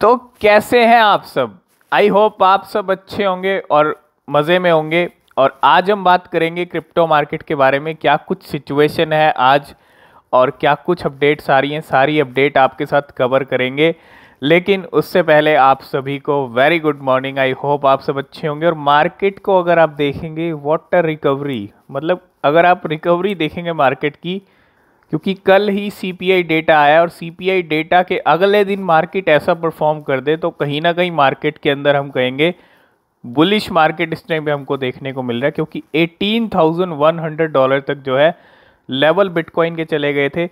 तो कैसे हैं आप सब आई होप आप सब अच्छे होंगे और मज़े में होंगे और आज हम बात करेंगे क्रिप्टो मार्केट के बारे में क्या कुछ सिचुएशन है आज और क्या कुछ अपडेट्स आ रही हैं सारी अपडेट आपके साथ कवर करेंगे लेकिन उससे पहले आप सभी को very good morning I hope आप सब अच्छे होंगे और मार्केट को अगर आप देखेंगे वाटर रिकवरी मतलब अगर आप रिकवरी देखेंगे मार्केट की क्योंकि कल ही सीपीआई डेटा आया और सीपीआई डेटा के अगले दिन मार्केट ऐसा परफॉर्म कर दे तो कहीं ना कहीं मार्केट के अंदर हम कहेंगे बुलिश मार्केट इस टाइम पे हमको देखने को मिल रहा है क्योंकि 18,100 डॉलर तक जो है लेवल बिटकॉइन के चले गए थे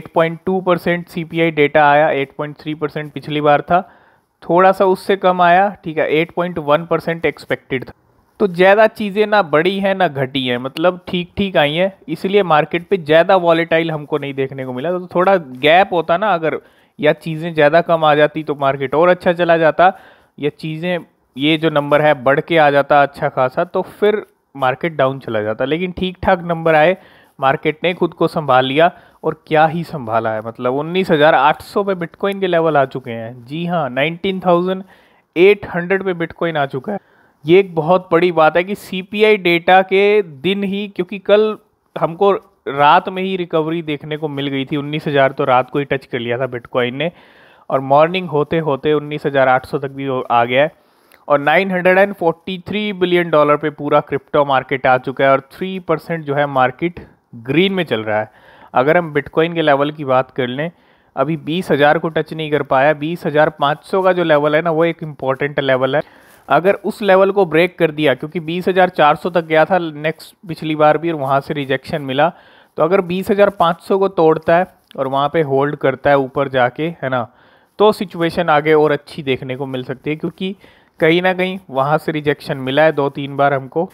8.2 परसेंट सी डेटा आया 8.3 परसेंट पिछली बार था थोड़ा सा उससे कम आया ठीक है 8.1 परसेंट एक्सपेक्टेड था तो ज़्यादा चीज़ें ना बड़ी हैं ना घटी हैं मतलब ठीक ठीक आई हैं इसलिए मार्केट पे ज़्यादा वॉलेटाइल हमको नहीं देखने को मिला तो थोड़ा गैप होता ना अगर या चीज़ें ज़्यादा कम आ जाती तो मार्केट और अच्छा चला जाता या चीज़ें ये जो नंबर है बढ़ के आ जाता अच्छा खासा तो फिर मार्केट डाउन चला जाता लेकिन ठीक ठाक नंबर आए मार्केट ने खुद को संभाल लिया और क्या ही संभाला है मतलब 19,800 पे बिटकॉइन के लेवल आ चुके हैं जी हाँ 19,800 पे बिटकॉइन आ चुका है ये एक बहुत बड़ी बात है कि सीपीआई डेटा के दिन ही क्योंकि कल हमको रात में ही रिकवरी देखने को मिल गई थी उन्नीस हज़ार तो रात को ही टच कर लिया था बिटकॉइन ने और मॉर्निंग होते होते उन्नीस हज़ार आठ सौ तक भी आ गया है और 943 बिलियन डॉलर पे पूरा क्रिप्टो मार्केट आ चुका है और 3 परसेंट जो है मार्केट ग्रीन में चल रहा है अगर हम बिटकॉइन के लेवल की बात कर लें अभी बीस हज़ार को टच नहीं कर पाया बीस हज़ार पाँच सौ का जो लेवल है ना वो एक इम्पॉर्टेंट लेवल है अगर उस लेवल को ब्रेक कर दिया क्योंकि 20,400 तक गया था नेक्स्ट पिछली बार भी और वहाँ से रिजेक्शन मिला तो अगर 20,500 को तोड़ता है और वहाँ पे होल्ड करता है ऊपर जाके है ना तो सिचुएशन आगे और अच्छी देखने को मिल सकती है क्योंकि कहीं ना कहीं वहाँ से रिजेक्शन मिला है दो तीन बार हमको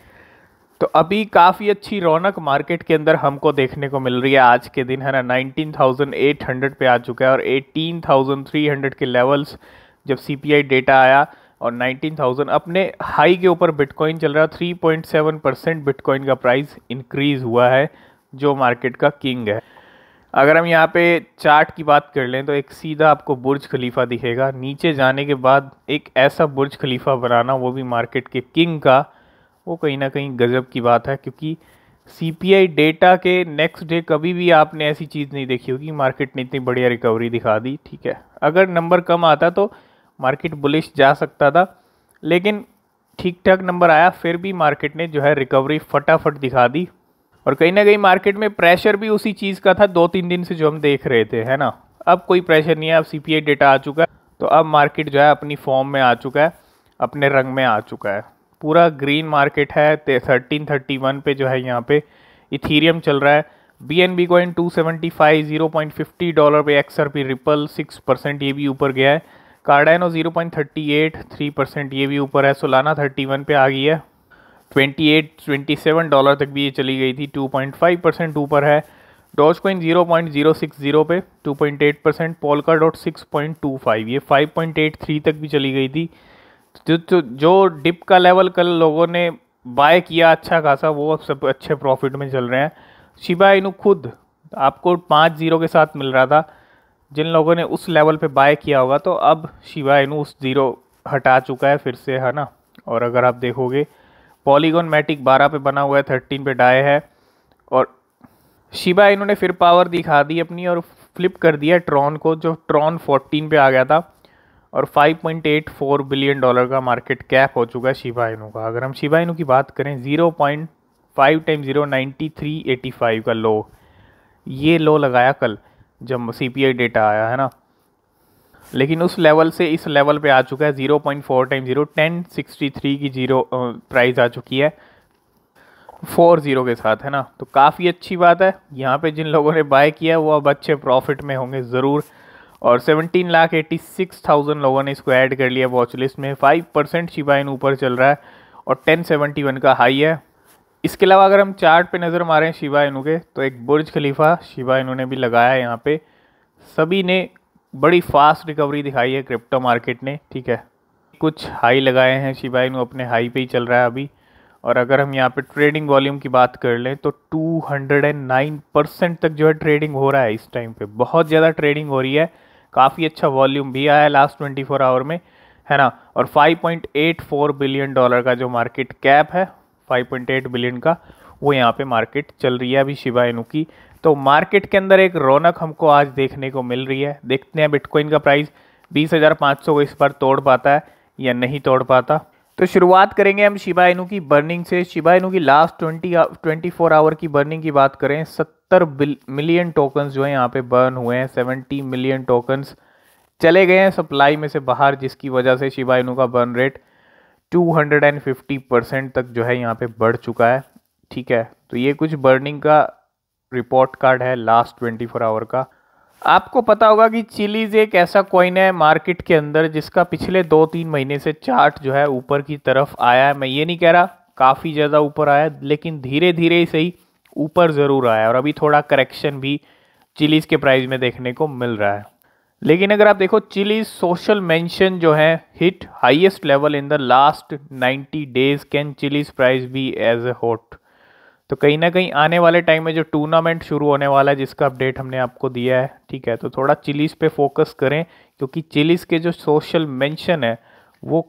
तो अभी काफ़ी अच्छी रौनक मार्केट के अंदर हमको देखने को मिल रही है आज के दिन है ना 19,800 पे आ चुका है और 18,300 के लेवल्स जब सी डेटा आया और 19,000 अपने हाई के ऊपर बिटकॉइन चल रहा पॉइंट 3.7 परसेंट बिटकॉइन का प्राइस इंक्रीज़ हुआ है जो मार्केट का किंग है अगर हम यहाँ पे चार्ट की बात कर लें तो एक सीधा आपको बुर्ज खलीफा दिखेगा नीचे जाने के बाद एक ऐसा बुर्ज खलीफा बनाना वो भी मार्केट के किंग का वो कहीं ना कहीं गजब की बात है क्योंकि सी डेटा के नेक्स्ट डे कभी भी आपने ऐसी चीज़ नहीं देखी होगी मार्केट ने इतनी बढ़िया रिकवरी दिखा दी ठीक है अगर नंबर कम आता तो मार्केट बुलिश जा सकता था लेकिन ठीक ठाक नंबर आया फिर भी मार्केट ने जो है रिकवरी फटाफट दिखा दी और कहीं ना कहीं मार्केट में प्रेशर भी उसी चीज़ का था दो तीन दिन से जो हम देख रहे थे है ना अब कोई प्रेशर नहीं है अब सी डेटा आ चुका है तो अब मार्केट जो है अपनी फॉर्म में आ चुका है अपने रंग में आ चुका है पूरा ग्रीन मार्केट है थर्टीन थर्टी वन पे जो है यहाँ पे इथीरियम चल रहा है B N B coin two seventy five zero point fifty dollar पे X R P Ripple six percent ये भी ऊपर गया है कार्डाइनो 0.38 3 परसेंट ये भी ऊपर है सोलाना 31 पे आ गई है 28 27 डॉलर तक भी ये चली गई थी 2.5 परसेंट ऊपर है Dogecoin zero point zero six zero पे two point eight percent Polkadot six point two five ये फाइव पॉइंट एट थ्री तक भी चली गई थी जो जो जो डिप का लेवल कल लोगों ने बाय किया अच्छा खासा वो अब सब अच्छे प्रॉफिट में चल रहे हैं शिबा इनू खुद आपको पाँच जीरो के साथ मिल रहा था जिन लोगों ने उस लेवल पे बाय किया होगा तो अब शिवा इनू उस ज़ीरो हटा चुका है फिर से है ना और अगर आप देखोगे पॉलीगोन मैटिक बारह पे बना हुआ है थर्टीन पे डाए है और शिवा इन्होंने फिर पावर दिखा दी अपनी और फ्लिप कर दिया ट्रॉन को जो ट्रॉन फोर्टीन पे आ गया था और 5.84 बिलियन डॉलर का मार्केट कैप हो चुका है शिवा इनू का अगर हम शिवा इनू की बात करें 0.5 time zero ninety three eighty five का लो ये लो लगाया कल जब सी पी आई डेटा आया है ना लेकिन उस लेवल से इस लेवल पे आ चुका है zero point four time zero ten sixty three की ज़ीरो प्राइस आ चुकी है फोर ज़ीरो के साथ है ना तो काफ़ी अच्छी बात है यहाँ पे जिन लोगों ने बाय किया वो अब अच्छे प्रॉफिट में होंगे ज़रूर और seventeen lakh eighty six thousand लोगों ने इसको ऐड कर लिया वॉच लिस्ट में फाइव परसेंट शिपाइन ऊपर चल रहा है और टेन सेवेंटी वन का हाई है इसके अलावा अगर हम चार्ट पे नज़र मारें शिवा इनू के तो एक बुर्ज खलीफा शिवा इनू ने भी लगाया है यहाँ पे सभी ने बड़ी फास्ट रिकवरी दिखाई है क्रिप्टो मार्केट ने ठीक है कुछ हाई लगाए हैं शिवा इनू अपने हाई पे ही चल रहा है अभी और अगर हम यहाँ पे ट्रेडिंग वॉल्यूम की बात कर लें तो 209 परसेंट तक जो है ट्रेडिंग हो रहा है इस टाइम पे बहुत ज़्यादा ट्रेडिंग हो रही है काफ़ी अच्छा वॉल्यूम भी आया है लास्ट 24 आवर में है ना और 5.84 बिलियन डॉलर का जो मार्केट कैप है 5.8 बिलियन का वो यहाँ पे मार्केट चल रही है अभी शिवा इनू की तो मार्केट के अंदर एक रौनक हमको आज देखने को मिल रही है देखते हैं बिटकॉइन का प्राइस बीस हज़ार पाँच सौ को इस बार तोड़ पाता है या नहीं तोड़ पाता तो शुरुआत करेंगे हम शिवा इनू की बर्निंग से शिवा इनू की last twenty twenty four hour की बर्निंग की बात करें सत्तर मिलियन टोकन्स जो है यहाँ पे बर्न हुए हैं सेवेंटी मिलियन टोकन्स चले गए हैं सप्लाई में से बाहर जिसकी वजह से शिवा इनू का बर्न रेट 250 परसेंट तक जो है यहाँ पे बढ़ चुका है ठीक है तो ये कुछ बर्निंग का रिपोर्ट कार्ड है लास्ट 24 आवर का आपको पता होगा कि चिलीज एक ऐसा कॉइन है मार्केट के अंदर जिसका पिछले दो तीन महीने से चार्ट जो है ऊपर की तरफ आया है मैं ये नहीं कह रहा काफ़ी ज़्यादा ऊपर आया लेकिन धीरे धीरे ही सही ऊपर ज़रूर आया और अभी थोड़ा करेक्शन भी चिलीज़ के प्राइस में देखने को मिल रहा है लेकिन अगर आप देखो चिली सोशल मेंशन जो है hit highest level in the last 90 days can Chiliz price be as a hot तो कहीं ना कहीं आने वाले टाइम में जो टूर्नामेंट शुरू होने वाला है जिसका अपडेट हमने आपको दिया है ठीक है तो थोड़ा चिलीज़ पे फोकस करें क्योंकि चिलीज़ के जो सोशल मैंशन है वो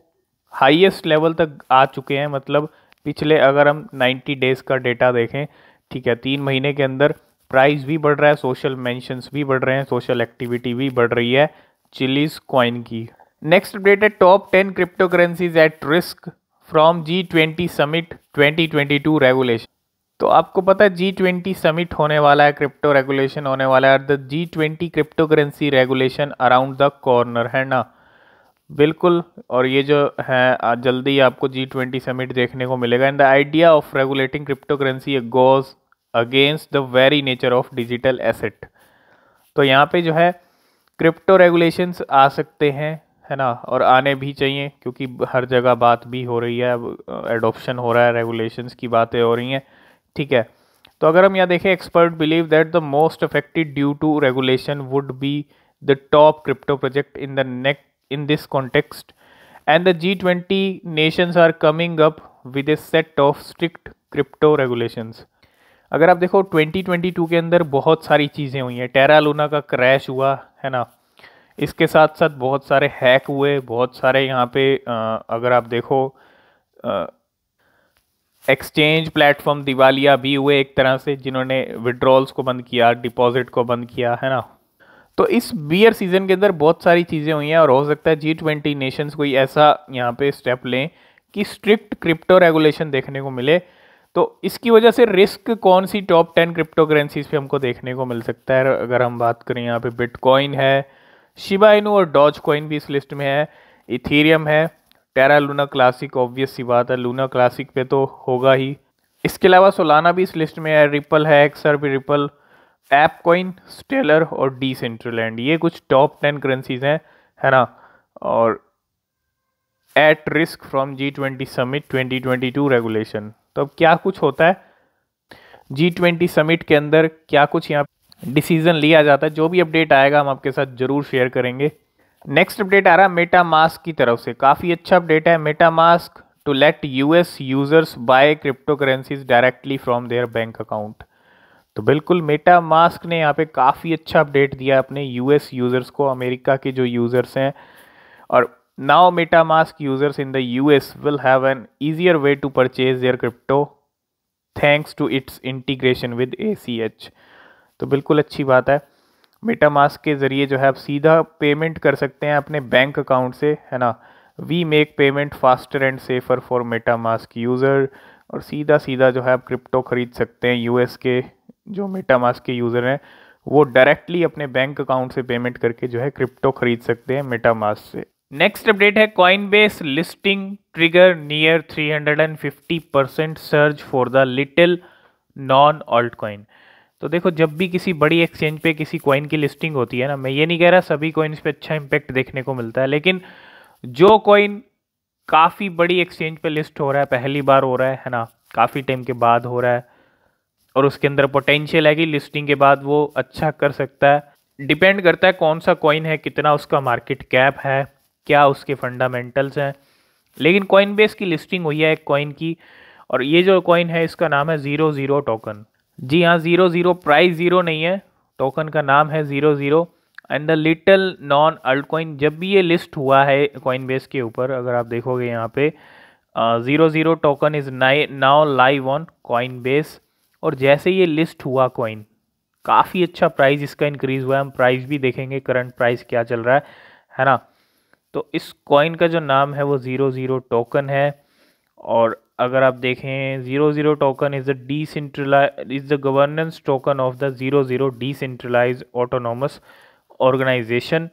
हाईएस्ट लेवल तक आ चुके हैं मतलब पिछले अगर हम 90 डेज़ का डेटा देखें ठीक है तीन महीने के अंदर प्राइस भी बढ़ रहा है सोशल मैंशंस भी बढ़ रहे हैं सोशल एक्टिविटी भी बढ़ रही है चिलीज कॉइन की नेक्स्ट अपडेट है top ten crypto currencies at risk from G twenty summit twenty twenty two regulation तो आपको पता है जी ट्वेंटी समिट होने वाला है क्रिप्टो रेगुलेशन होने वाला है the G twenty crypto currency regulation around the corner है ना बिल्कुल और ये जो है जल्दी आपको जी ट्वेंटी समिट देखने को मिलेगा and the idea of regulating crypto currency goes against the very nature of digital asset तो यहाँ पे जो है क्रिप्टो रेगुलेशंस आ सकते हैं है ना और आने भी चाहिए क्योंकि हर जगह बात भी हो रही है एडोप्शन हो रहा है रेगुलेशंस की बातें हो रही हैं ठीक है तो अगर हम यहाँ देखें expert believe that the most affected due to regulation would be the top crypto project in the in this context and the G twenty nations are coming up with a set of strict crypto regulations अगर आप देखो 2022 के अंदर बहुत सारी चीज़ें हुई हैं टेरा लूना का क्रैश हुआ है ना इसके साथ साथ बहुत सारे हैक हुए बहुत सारे यहाँ पे अगर आप देखो एक्सचेंज प्लेटफॉर्म दिवालिया भी हुए एक तरह से जिन्होंने विड्रॉल्स को बंद किया डिपॉजिट को बंद किया है ना तो इस बियर सीज़न के अंदर बहुत सारी चीज़ें हुई हैं और हो सकता है जी ट्वेंटी नेशंस कोई ऐसा यहाँ पे स्टेप लें कि स्ट्रिक्ट क्रिप्टो रेगुलेशन देखने को मिले तो इसकी वजह से रिस्क कौन सी टॉप टेन क्रिप्टो करेंसीज पे हमको देखने को मिल सकता है अगर हम बात करें यहाँ पे बिटकॉइन है शिबाइनू और डॉज कॉइन भी इस लिस्ट में है इथीरियम है टेरा लूना क्लासिक ऑब्वियस सी बात है लूना क्लासिक पे तो होगा ही इसके अलावा सोलाना भी इस लिस्ट में है रिपल है एक्सर भी रिपल एप कॉइन स्टेलर और डी सेंट्रलैंड ये कुछ टॉप टेन करेंसीज हैं है ना और at risk from G twenty summit twenty twenty two regulation तो अब क्या कुछ होता है जी ट्वेंटी समिट के अंदर क्या कुछ यहाँ डिसीजन लिया जाता है जो भी अपडेट आएगा हम आपके साथ ज़रूर शेयर करेंगे नेक्स्ट अपडेट आ रहा है मेटा मास्क की तरफ से काफ़ी अच्छा अपडेट है MetaMask to let US users buy crypto currencies directly from their bank account तो बिल्कुल मेटा मास्क ने यहाँ पे काफ़ी अच्छा अपडेट दिया अपने यूएस यूज़र्स को अमेरिका के जो यूज़र्स हैं और Now MetaMask users in the US will have an easier way to purchase their crypto thanks to its integration with ACH. तो बिल्कुल अच्छी बात है मेटामास्क के ज़रिए जो है आप सीधा पेमेंट कर सकते हैं अपने बैंक अकाउंट से है ना we make payment faster and safer for MetaMask user और सीधा सीधा जो है आप क्रिप्टो ख़रीद सकते हैं एस के जो मेटामास्क के यूज़र हैं वो डायरेक्टली अपने बैंक अकाउंट से पेमेंट करके जो है क्रिप्टो ख़रीद सकते हैं मेटामास्क से नेक्स्ट अपडेट है Coinbase listing trigger near 350 percent surge for the little known altcoin तो देखो जब भी किसी बड़ी एक्सचेंज पे किसी कॉइन की लिस्टिंग होती है ना मैं ये नहीं कह रहा सभी कॉइन्स पे अच्छा इम्पैक्ट देखने को मिलता है लेकिन जो कॉइन काफ़ी बड़ी एक्सचेंज पे लिस्ट हो रहा है पहली बार हो रहा है है ना काफ़ी टाइम के बाद हो रहा है और उसके अंदर पोटेंशियल है कि लिस्टिंग के बाद वो अच्छा कर सकता है डिपेंड करता है कौन सा कॉइन है कितना उसका मार्केट कैप है क्या उसके फंडामेंटल्स हैं लेकिन कॉइन बेस की लिस्टिंग हुई है एक कॉइन की और ये जो कॉइन है इसका नाम है ज़ीरो ज़ीरो टोकन जी हाँ ज़ीरो ज़ीरो प्राइस ज़ीरो नहीं है टोकन का नाम है zero zero and the little known altcoin जब भी ये लिस्ट हुआ है कॉइन बेस के ऊपर अगर आप देखोगे यहाँ पे zero zero token is now live on Coinbase और जैसे ये लिस्ट हुआ कॉइन काफ़ी अच्छा प्राइस इसका इंक्रीज़ हुआ है हम प्राइस भी देखेंगे करंट प्राइस क्या चल रहा है है ना तो इस कॉइन का जो नाम है वो ज़ीरो ज़ीरो टोकन है और अगर आप देखें zero zero token is the decentralize is the governance token of the zero zero decentralize autonomous organization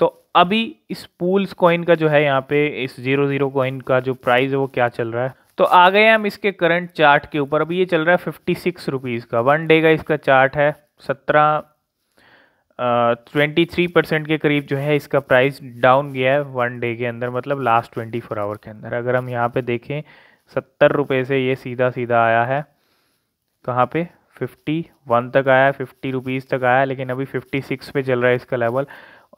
तो अभी इस पूल्स कॉइन का जो है यहाँ पे इस ज़ीरो ज़ीरो कॉइन का जो प्राइस है वो क्या चल रहा है तो आ गए हम इसके करंट चार्ट के ऊपर अभी ये चल रहा है फिफ्टी सिक्स रुपीज़ का वन डे का इसका चार्ट है सत्रह ट्वेंटी थ्री परसेंट के करीब जो है इसका प्राइस डाउन गया है वन डे के अंदर मतलब लास्ट ट्वेंटी फोर आवर के अंदर अगर हम यहाँ पे देखें सत्तर रुपये से ये सीधा सीधा आया है कहाँ पे फिफ्टी वन तक आया फिफ्टी रुपीज़ तक आया लेकिन अभी फिफ्टी सिक्स पे चल रहा है इसका लेवल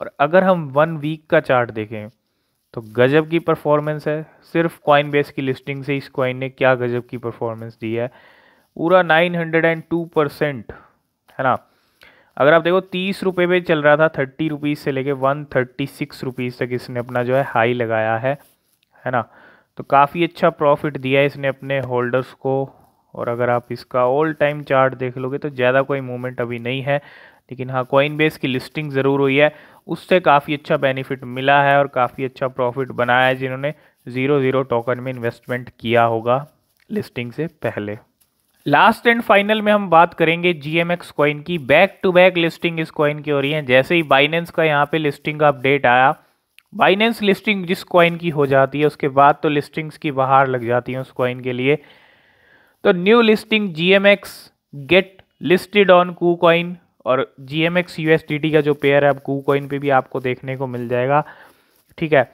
और अगर हम वन वीक का चार्ट देखें तो गजब की परफॉर्मेंस है सिर्फ कॉइन बेस की लिस्टिंग से इस कॉइन ने क्या गजब की परफॉर्मेंस दी है पूरा nine hundred and two percent है ना अगर आप देखो तीस रुपये पे चल रहा था थर्टी रुपीज़ से लेके वन थर्टी सिक्स रुपीज़ तक इसने अपना जो है हाई लगाया है है ना तो काफ़ी अच्छा प्रॉफिट दिया है इसने अपने होल्डर्स को और अगर आप इसका ऑल टाइम चार्ट देख लोगे तो ज़्यादा कोई मूवमेंट अभी नहीं है लेकिन हाँ कॉइन बेस की लिस्टिंग ज़रूर हुई है उससे काफ़ी अच्छा बेनिफिट मिला है और काफ़ी अच्छा प्रॉफिट बनाया है जिन्होंने ज़ीरो ज़ीरो टोकन में इन्वेस्टमेंट किया होगा लिस्टिंग से पहले लास्ट एंड फाइनल में हम बात करेंगे जी एम एक्स कॉइन की बैक टू बैक लिस्टिंग इस कॉइन की हो रही है जैसे ही बाइनेंस का यहाँ पे लिस्टिंग का अपडेट आया बाइनेंस लिस्टिंग जिस कॉइन की हो जाती है उसके बाद तो लिस्टिंग्स की बाहर लग जाती है उस कॉइन के लिए तो new listing G M X get listed on KuCoin और जी एम एक्स टी का जो पेयर है अब कू कॉइन पर भी आपको देखने को मिल जाएगा ठीक है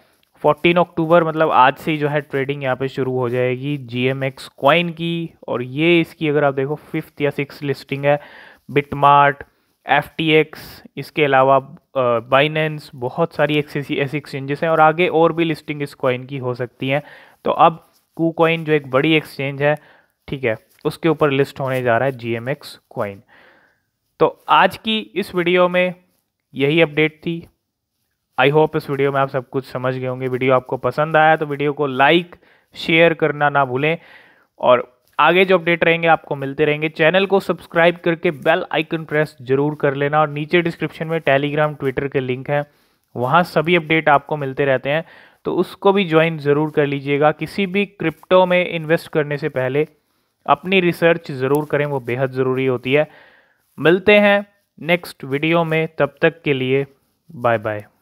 14 अक्टूबर मतलब आज से ही जो है ट्रेडिंग यहाँ पे शुरू हो जाएगी जी एम एक्स क्वाइन की और ये इसकी अगर आप देखो फिफ्थ या सिक्स लिस्टिंग है बिटमार्ट एफ टी एक्स इसके अलावा बाइनेंस बहुत सारी एक्सेसी ऐसी एक्सचेंजेस हैं और आगे और भी लिस्टिंग इस कॉइन की हो सकती हैं तो अब कू कॉइन जो एक बड़ी एक्सचेंज है ठीक है उसके ऊपर लिस्ट होने जा रहा है जी एम एक्स क्वाइन तो आज की इस वीडियो में यही अपडेट थी आई होप इस वीडियो में आप सब कुछ समझ गए होंगे वीडियो आपको पसंद आया तो वीडियो को लाइक शेयर करना ना भूलें और आगे जो अपडेट रहेंगे आपको मिलते रहेंगे चैनल को सब्सक्राइब करके बेल आइकन प्रेस जरूर कर लेना और नीचे डिस्क्रिप्शन में टेलीग्राम ट्विटर के लिंक हैं वहाँ सभी अपडेट आपको मिलते रहते हैं तो उसको भी ज्वाइन ज़रूर कर लीजिएगा किसी भी क्रिप्टो में इन्वेस्ट करने से पहले अपनी रिसर्च ज़रूर करें वो बेहद ज़रूरी होती है मिलते हैं नेक्स्ट वीडियो में तब तक के लिए बाय बाय